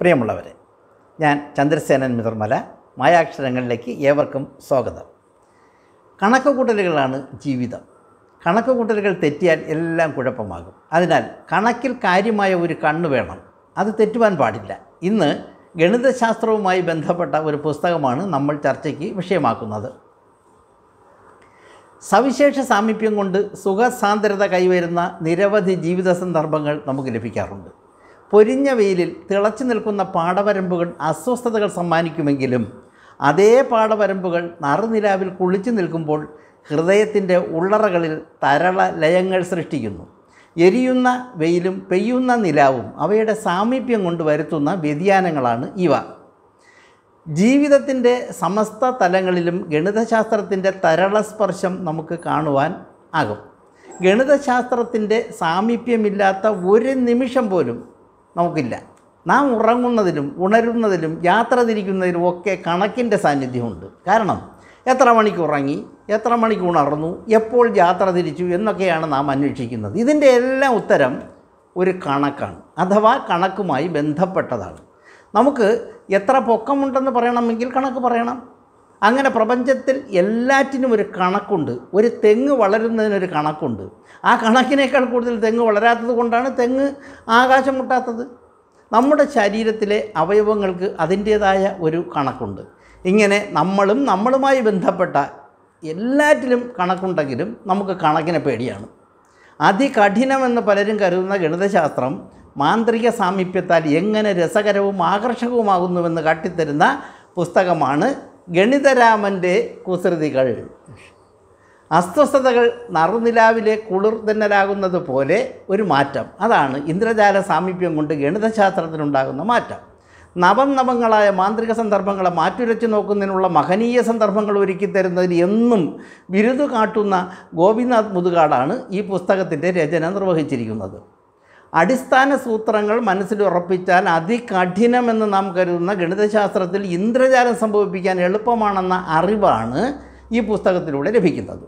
പ്രിയമുള്ളവരെ ഞാൻ ചന്ദ്രസേനൻ മിതർമല മായാക്ഷരങ്ങളിലേക്ക് ഏവർക്കും സ്വാഗതം കണക്കുകൂട്ടലുകളാണ് ജീവിതം കണക്കുകൂട്ടലുകൾ തെറ്റിയാൽ എല്ലാം കുഴപ്പമാകും അതിനാൽ കണക്കിൽ കാര്യമായ ഒരു കണ്ണ് വേണം അത് തെറ്റുവാൻ പാടില്ല ഇന്ന് ഗണിതശാസ്ത്രവുമായി ബന്ധപ്പെട്ട ഒരു പുസ്തകമാണ് നമ്മൾ ചർച്ചയ്ക്ക് വിഷയമാക്കുന്നത് സവിശേഷ സാമീപ്യം കൊണ്ട് സുഖസാന്ദ്രത കൈവരുന്ന നിരവധി ജീവിത സന്ദർഭങ്ങൾ നമുക്ക് ലഭിക്കാറുണ്ട് പൊരിഞ്ഞ വെയിലിൽ തിളച്ചു നിൽക്കുന്ന പാടവരമ്പുകൾ അസ്വസ്ഥതകൾ സമ്മാനിക്കുമെങ്കിലും അതേ പാടവരമ്പുകൾ നറുനിലാവിൽ കുളിച്ചു നിൽക്കുമ്പോൾ ഹൃദയത്തിൻ്റെ ഉള്ളറകളിൽ തരള ലയങ്ങൾ സൃഷ്ടിക്കുന്നു എരിയുന്ന വെയിലും പെയ്യുന്ന നിലാവും അവയുടെ സാമീപ്യം കൊണ്ട് വരുത്തുന്ന വ്യതിയാനങ്ങളാണ് ഇവ ജീവിതത്തിൻ്റെ സമസ്ത തലങ്ങളിലും ഗണിതശാസ്ത്രത്തിൻ്റെ തരളസ്പർശം നമുക്ക് കാണുവാൻ ആകും ഗണിതശാസ്ത്രത്തിൻ്റെ സാമീപ്യമില്ലാത്ത ഒരു നിമിഷം പോലും നമുക്കില്ല നാം ഉറങ്ങുന്നതിലും ഉണരുന്നതിലും യാത്ര തിരിക്കുന്നതിലും ഒക്കെ കണക്കിൻ്റെ സാന്നിധ്യമുണ്ട് കാരണം എത്ര മണിക്ക് ഉറങ്ങി എത്ര മണിക്ക് ഉണർന്നു എപ്പോൾ യാത്ര തിരിച്ചു എന്നൊക്കെയാണ് നാം അന്വേഷിക്കുന്നത് ഇതിൻ്റെ എല്ലാം ഉത്തരം ഒരു കണക്കാണ് അഥവാ കണക്കുമായി ബന്ധപ്പെട്ടതാണ് നമുക്ക് എത്ര പൊക്കമുണ്ടെന്ന് പറയണമെങ്കിൽ കണക്ക് പറയണം അങ്ങനെ പ്രപഞ്ചത്തിൽ എല്ലാറ്റിനും ഒരു കണക്കുണ്ട് ഒരു തെങ്ങ് വളരുന്നതിനൊരു കണക്കുണ്ട് ആ കണക്കിനേക്കാൾ കൂടുതൽ തെങ്ങ് വളരാത്തത് കൊണ്ടാണ് തെങ്ങ് ആകാശം മുട്ടാത്തത് നമ്മുടെ ശരീരത്തിലെ അവയവങ്ങൾക്ക് അതിൻ്റേതായ ഒരു കണക്കുണ്ട് ഇങ്ങനെ നമ്മളും നമ്മളുമായി ബന്ധപ്പെട്ട എല്ലാറ്റിലും കണക്കുണ്ടെങ്കിലും നമുക്ക് കണക്കിനെ പേടിയാണ് അതികഠിനമെന്ന് പലരും കരുതുന്ന ഗണിതശാസ്ത്രം മാന്ത്രിക സാമീപ്യത്താൽ എങ്ങനെ രസകരവും ആകർഷകവുമാകുന്നുവെന്ന് കാട്ടിത്തരുന്ന പുസ്തകമാണ് ഗണിതരാമൻ്റെ കുസൃതികൾ അസ്വസ്ഥതകൾ നറുനിലാവിലെ കുളിർതന്നലാകുന്നത് പോലെ ഒരു മാറ്റം അതാണ് ഇന്ദ്രജാല സാമീപ്യം കൊണ്ട് ഗണിതശാസ്ത്രത്തിനുണ്ടാകുന്ന മാറ്റം നവം നവങ്ങളായ മാന്ത്രിക സന്ദർഭങ്ങളെ മാറ്റുരച്ചു നോക്കുന്നതിനുള്ള മഹനീയ സന്ദർഭങ്ങൾ ഒരുക്കി തരുന്നതിന് എന്നും ബിരുദ് കാട്ടുന്ന ഗോപിനാഥ് മുതുകാടാണ് ഈ പുസ്തകത്തിൻ്റെ രചന നിർവഹിച്ചിരിക്കുന്നത് അടിസ്ഥാന സൂത്രങ്ങൾ മനസ്സിൽ ഉറപ്പിച്ചാൽ അതികഠിനമെന്ന് നാം കരുതുന്ന ഗണിതശാസ്ത്രത്തിൽ ഇന്ദ്രജാലം സംഭവിപ്പിക്കാൻ എളുപ്പമാണെന്ന അറിവാണ് ഈ പുസ്തകത്തിലൂടെ ലഭിക്കുന്നത്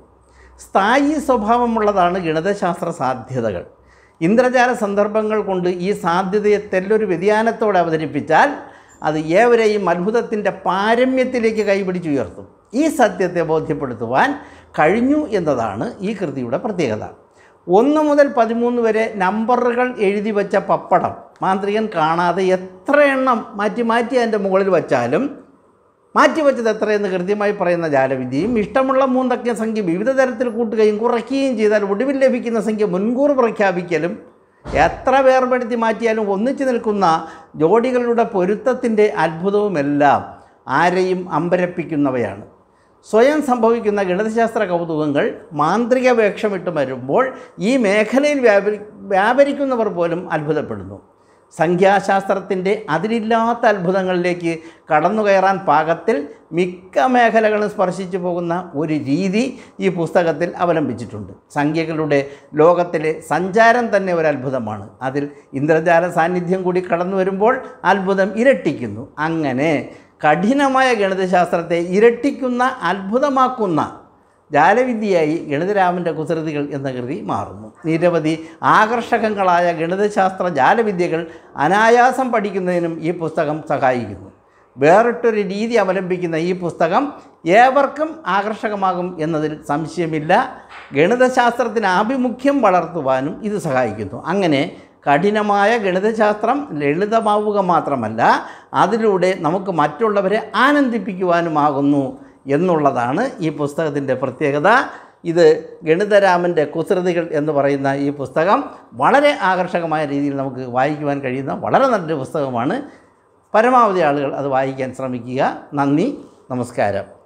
സ്ഥായി സ്വഭാവമുള്ളതാണ് ഗണിതശാസ്ത്ര സാധ്യതകൾ ഇന്ദ്രജാല സന്ദർഭങ്ങൾ കൊണ്ട് ഈ സാധ്യതയെ തെല്ലൊരു വ്യതിയാനത്തോടെ അവതരിപ്പിച്ചാൽ അത് ഏവരെയും അത്ഭുതത്തിൻ്റെ പാരമ്യത്തിലേക്ക് കൈപിടിച്ചുയർത്തും ഈ സത്യത്തെ ബോധ്യപ്പെടുത്തുവാൻ കഴിഞ്ഞു എന്നതാണ് ഈ കൃതിയുടെ പ്രത്യേകത ഒന്ന് മുതൽ പതിമൂന്ന് വരെ നമ്പറുകൾ എഴുതി വെച്ച പപ്പടം മാന്ത്രികൻ കാണാതെ എത്ര എണ്ണം മാറ്റി മാറ്റി അതിൻ്റെ മുകളിൽ വച്ചാലും മാറ്റി വെച്ചത് എത്രയെന്ന് കൃത്യമായി പറയുന്ന ജാലവിദ്യയും ഇഷ്ടമുള്ള മൂന്നജ്ഞ സംഖ്യ വിവിധ തരത്തിൽ കൂട്ടുകയും കുറയ്ക്കുകയും ചെയ്താൽ ഒടുവിൽ ലഭിക്കുന്ന സംഖ്യ മുൻകൂർ പ്രഖ്യാപിക്കലും എത്ര വേർപെടുത്തി മാറ്റിയാലും ഒന്നിച്ചു നിൽക്കുന്ന ജോഡികളുടെ പൊരുത്തത്തിൻ്റെ അത്ഭുതവുമെല്ലാം ആരെയും അമ്പരപ്പിക്കുന്നവയാണ് സ്വയം സംഭവിക്കുന്ന ഗണിതശാസ്ത്ര കൗതുകങ്ങൾ മാന്ത്രിക വേഷമിട്ട് വരുമ്പോൾ ഈ മേഖലയിൽ വ്യാപരി വ്യാപരിക്കുന്നവർ പോലും അത്ഭുതപ്പെടുന്നു സംഖ്യാശാസ്ത്രത്തിൻ്റെ അതിരില്ലാത്ത അത്ഭുതങ്ങളിലേക്ക് കടന്നു കയറാൻ പാകത്തിൽ മിക്ക മേഖലകളും സ്പർശിച്ചു പോകുന്ന ഒരു രീതി ഈ പുസ്തകത്തിൽ അവലംബിച്ചിട്ടുണ്ട് സംഖ്യകളുടെ ലോകത്തിലെ സഞ്ചാരം തന്നെ ഒരു അത്ഭുതമാണ് അതിൽ ഇന്ദ്രജാല സാന്നിധ്യം കൂടി കടന്നു വരുമ്പോൾ അത്ഭുതം ഇരട്ടിക്കുന്നു അങ്ങനെ കഠിനമായ ഗണിതശാസ്ത്രത്തെ ഇരട്ടിക്കുന്ന അത്ഭുതമാക്കുന്ന ജാലവിദ്യയായി ഗണിതരാമൻ്റെ കുസൃതികൾ എന്ന കൃതി മാറുന്നു നിരവധി ആകർഷകങ്ങളായ ഗണിതശാസ്ത്ര ജാലവിദ്യകൾ അനായാസം പഠിക്കുന്നതിനും ഈ പുസ്തകം സഹായിക്കുന്നു വേറിട്ടൊരു രീതി അവലംബിക്കുന്ന ഈ പുസ്തകം ഏവർക്കും ആകർഷകമാകും എന്നതിൽ സംശയമില്ല ഗണിതശാസ്ത്രത്തിന് ആഭിമുഖ്യം വളർത്തുവാനും ഇത് സഹായിക്കുന്നു അങ്ങനെ കഠിനമായ ഗണിതശാസ്ത്രം ലളിതമാവുക മാത്രമല്ല അതിലൂടെ നമുക്ക് മറ്റുള്ളവരെ ആനന്ദിപ്പിക്കുവാനുമാകുന്നു എന്നുള്ളതാണ് ഈ പുസ്തകത്തിൻ്റെ പ്രത്യേകത ഇത് ഗണിതരാമൻ്റെ കുസൃതികൾ എന്ന് പറയുന്ന ഈ പുസ്തകം വളരെ ആകർഷകമായ രീതിയിൽ നമുക്ക് വായിക്കുവാൻ കഴിയുന്ന വളരെ നല്ലൊരു പുസ്തകമാണ് പരമാവധി ആളുകൾ അത് വായിക്കാൻ ശ്രമിക്കുക നന്ദി നമസ്കാരം